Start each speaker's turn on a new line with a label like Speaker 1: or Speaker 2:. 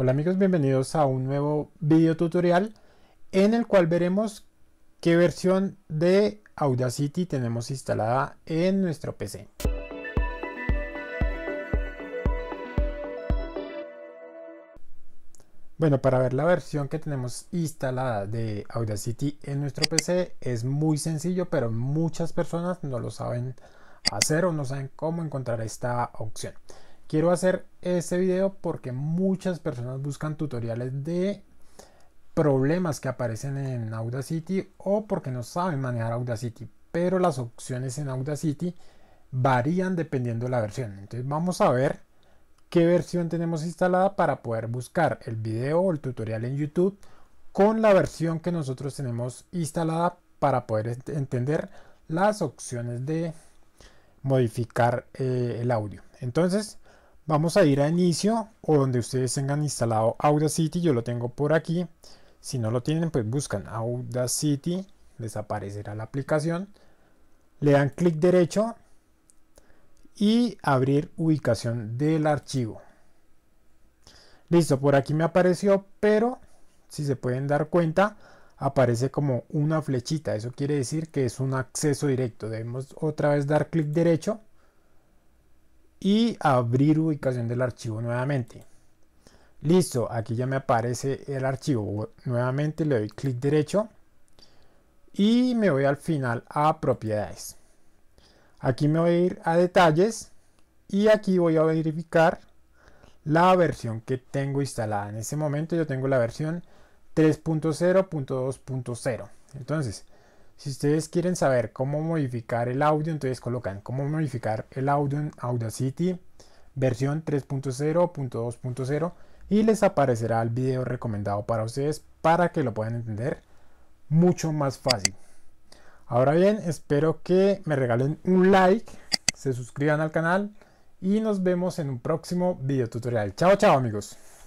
Speaker 1: Hola amigos, bienvenidos a un nuevo video tutorial en el cual veremos qué versión de Audacity tenemos instalada en nuestro PC. Bueno, para ver la versión que tenemos instalada de Audacity en nuestro PC es muy sencillo, pero muchas personas no lo saben hacer o no saben cómo encontrar esta opción. Quiero hacer este video porque muchas personas buscan tutoriales de problemas que aparecen en Audacity o porque no saben manejar Audacity, pero las opciones en Audacity varían dependiendo de la versión. Entonces vamos a ver qué versión tenemos instalada para poder buscar el video o el tutorial en YouTube con la versión que nosotros tenemos instalada para poder entender las opciones de modificar eh, el audio. Entonces, Vamos a ir a inicio o donde ustedes tengan instalado Audacity. Yo lo tengo por aquí. Si no lo tienen, pues buscan Audacity. Les aparecerá la aplicación. Le dan clic derecho y abrir ubicación del archivo. Listo, por aquí me apareció, pero si se pueden dar cuenta, aparece como una flechita. Eso quiere decir que es un acceso directo. Debemos otra vez dar clic derecho y abrir ubicación del archivo nuevamente. Listo, aquí ya me aparece el archivo. Nuevamente le doy clic derecho y me voy al final a propiedades. Aquí me voy a ir a detalles y aquí voy a verificar la versión que tengo instalada. En este momento yo tengo la versión 3.0.2.0. Entonces, si ustedes quieren saber cómo modificar el audio, entonces colocan cómo modificar el audio en Audacity versión 3.0.2.0 y les aparecerá el video recomendado para ustedes para que lo puedan entender mucho más fácil. Ahora bien, espero que me regalen un like, se suscriban al canal y nos vemos en un próximo video tutorial. Chao, chao amigos.